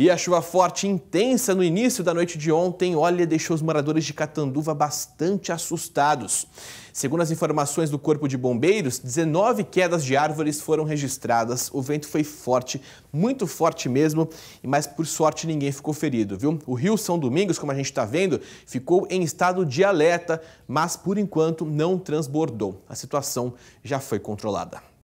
E a chuva forte e intensa no início da noite de ontem, olha, deixou os moradores de Catanduva bastante assustados. Segundo as informações do Corpo de Bombeiros, 19 quedas de árvores foram registradas. O vento foi forte, muito forte mesmo, mas por sorte ninguém ficou ferido, viu? O Rio São Domingos, como a gente está vendo, ficou em estado de alerta, mas por enquanto não transbordou. A situação já foi controlada.